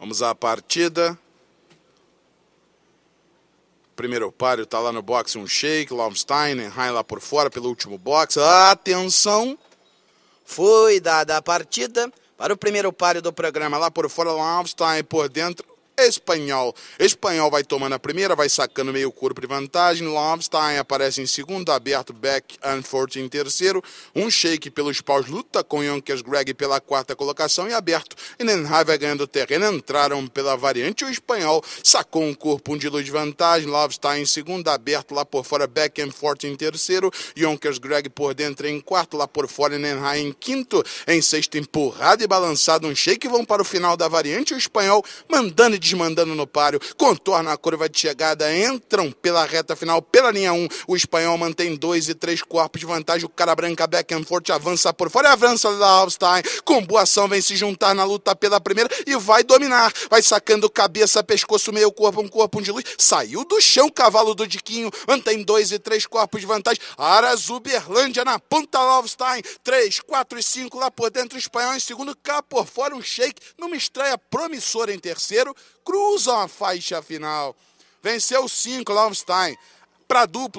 Vamos à partida. Primeiro páreo está lá no boxe um shake, Laumstein, Heinlein lá por fora pelo último boxe. Atenção! Foi dada a partida para o primeiro páreo do programa. Lá por fora, Laumstein por dentro. Espanhol. Espanhol vai tomando a primeira, vai sacando meio corpo de vantagem. Lobstein aparece em segundo, aberto Beck forth em terceiro. Um shake pelos paus, luta com Yonkers Greg pela quarta colocação e aberto e Nenhai vai ganhando terreno, entraram pela variante, o espanhol sacou um corpo um de luz vantagem, Love está em segundo, aberto lá por fora, Beckham forte em terceiro, Yonkers Greg por dentro em quarto, lá por fora, Nenhai em quinto, em sexto empurrado e balançado, um shake, vão para o final da variante, o espanhol mandando e desmandando no páreo, contorna a curva de chegada, entram pela reta final, pela linha 1, um, o espanhol mantém dois e três corpos de vantagem, o cara branca Beckham forte avança por fora, avança da Alstein, com boa ação, vem se juntar na luta pela primeira e vai dominar. Vai sacando cabeça, pescoço, meio corpo, um corpo, um de luz. Saiu do chão o cavalo do Diquinho. Mantém dois e três corpos de vantagem. Uberlândia na ponta Lovestein. Três, quatro e cinco lá por dentro. Espanhol em segundo. Cá por fora um shake. Numa estreia promissora em terceiro. Cruzam a faixa final. Venceu cinco Lovestein. Para duplo, um